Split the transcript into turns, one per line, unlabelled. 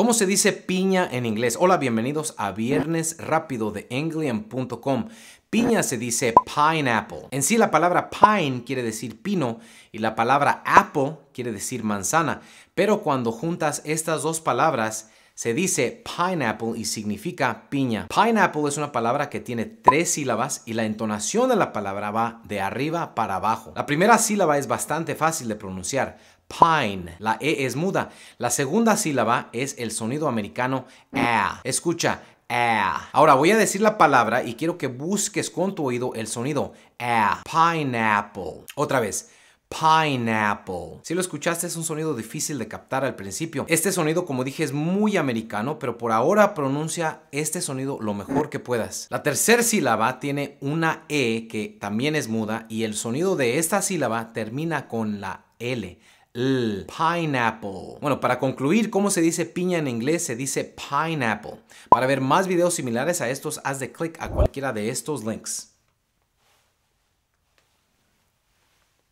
¿Cómo se dice piña en inglés? Hola, bienvenidos a Viernes Rápido de Anglian.com. Piña se dice pineapple. En sí la palabra pine quiere decir pino y la palabra apple quiere decir manzana. Pero cuando juntas estas dos palabras se dice pineapple y significa piña. Pineapple es una palabra que tiene tres sílabas y la entonación de la palabra va de arriba para abajo. La primera sílaba es bastante fácil de pronunciar. Pine. La E es muda. La segunda sílaba es el sonido americano a. Escucha Ahora voy a decir la palabra y quiero que busques con tu oído el sonido Pineapple. Otra vez pineapple. Si lo escuchaste es un sonido difícil de captar al principio. Este sonido, como dije, es muy americano, pero por ahora pronuncia este sonido lo mejor que puedas. La tercera sílaba tiene una E que también es muda y el sonido de esta sílaba termina con la L. L, pineapple. Bueno, para concluir cómo se dice piña en inglés, se dice pineapple. Para ver más videos similares a estos, haz de clic a cualquiera de estos links.